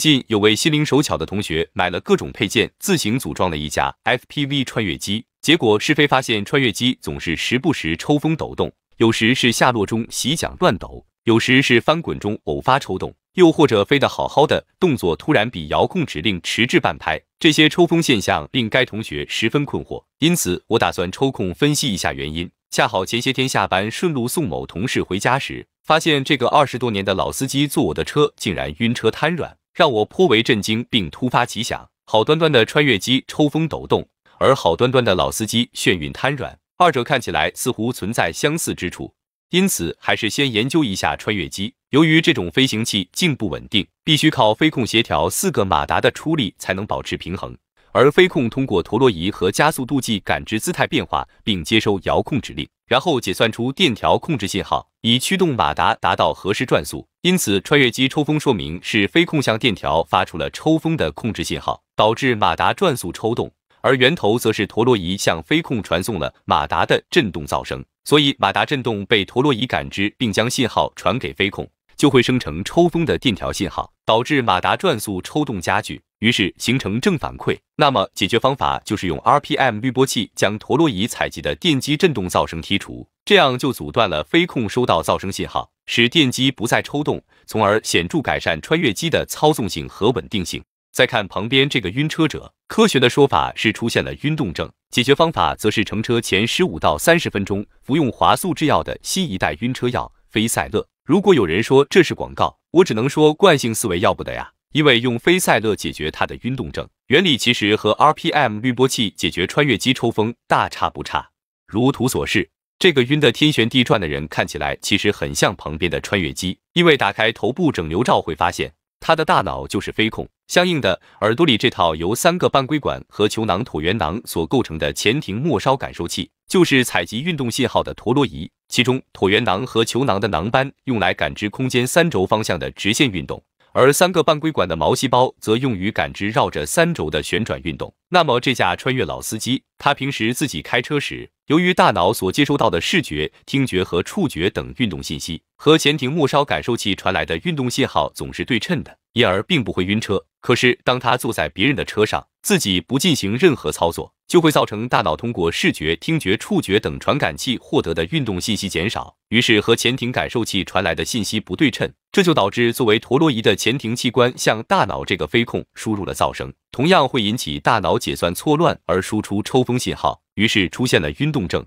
最近有位心灵手巧的同学买了各种配件，自行组装了一架 FPV 穿越机。结果试飞发现，穿越机总是时不时抽风抖动，有时是下落中洗桨乱抖，有时是翻滚中偶发抽动，又或者飞得好好的动作突然比遥控指令迟滞半拍。这些抽风现象令该同学十分困惑，因此我打算抽空分析一下原因。恰好前些天下班顺路送某同事回家时，发现这个二十多年的老司机坐我的车竟然晕车瘫软。让我颇为震惊，并突发奇想：好端端的穿越机抽风抖动，而好端端的老司机眩晕瘫软，二者看起来似乎存在相似之处。因此，还是先研究一下穿越机。由于这种飞行器静不稳定，必须靠飞控协调四个马达的出力才能保持平衡。而飞控通过陀螺仪和加速度计感知姿态变化，并接收遥控指令，然后解算出电调控制信号，以驱动马达达到合适转速。因此，穿越机抽风说明是飞控向电调发出了抽风的控制信号，导致马达转速抽动。而源头则是陀螺仪向飞控传送了马达的振动噪声，所以马达振动被陀螺仪感知，并将信号传给飞控，就会生成抽风的电调信号，导致马达转速抽动加剧。于是形成正反馈，那么解决方法就是用 RPM 滤波器将陀螺仪采集的电机振动噪声剔除，这样就阻断了飞控收到噪声信号，使电机不再抽动，从而显著改善穿越机的操纵性和稳定性。再看旁边这个晕车者，科学的说法是出现了晕动症，解决方法则是乘车前十五到三十分钟服用华素制药的新一代晕车药菲赛乐。如果有人说这是广告，我只能说惯性思维要不得呀。因为用飞赛乐解决它的晕动症，原理其实和 RPM 滤波器解决穿越机抽风大差不差。如图所示，这个晕得天旋地转的人看起来其实很像旁边的穿越机。因为打开头部整流罩会发现，他的大脑就是飞控。相应的，耳朵里这套由三个半规管和球囊、椭圆囊所构成的前庭末梢感受器，就是采集运动信号的陀螺仪。其中，椭圆囊和球囊的囊斑用来感知空间三轴方向的直线运动。而三个半规管的毛细胞则用于感知绕着三轴的旋转运动。那么这架穿越老司机，他平时自己开车时，由于大脑所接收到的视觉、听觉和触觉等运动信息，和前庭末梢感受器传来的运动信号总是对称的，因而并不会晕车。可是当他坐在别人的车上，自己不进行任何操作，就会造成大脑通过视觉、听觉、触觉等传感器获得的运动信息减少，于是和前庭感受器传来的信息不对称。这就导致作为陀螺仪的前庭器官向大脑这个飞控输入了噪声，同样会引起大脑解算错乱而输出抽风信号，于是出现了晕动症。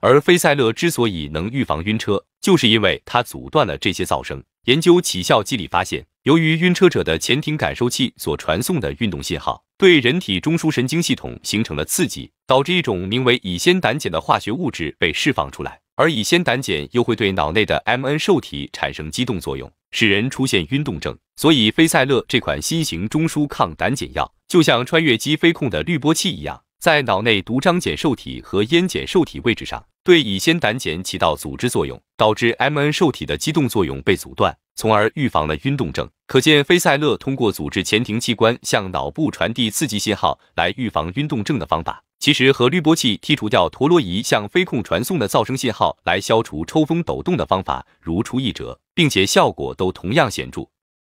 而菲塞勒之所以能预防晕车，就是因为他阻断了这些噪声。研究起效机理发现，由于晕车者的前庭感受器所传送的运动信号对人体中枢神经系统形成了刺激，导致一种名为乙酰胆碱的化学物质被释放出来。而乙酰胆碱又会对脑内的 M N 受体产生激动作用，使人出现晕动症。所以，菲塞乐这款新型中枢抗胆碱药，就像穿越机飞控的滤波器一样，在脑内毒张碱受体和烟碱受体位置上，对乙酰胆碱起到阻滞作用，导致 M N 受体的激动作用被阻断，从而预防了晕动症。可见，菲塞乐通过阻滞前庭器官向脑部传递刺激信号来预防晕动症的方法。其实和滤波器剔除掉陀螺仪向飞控传送的噪声信号来消除抽风抖动的方法如出一辙，并且效果都同样显著。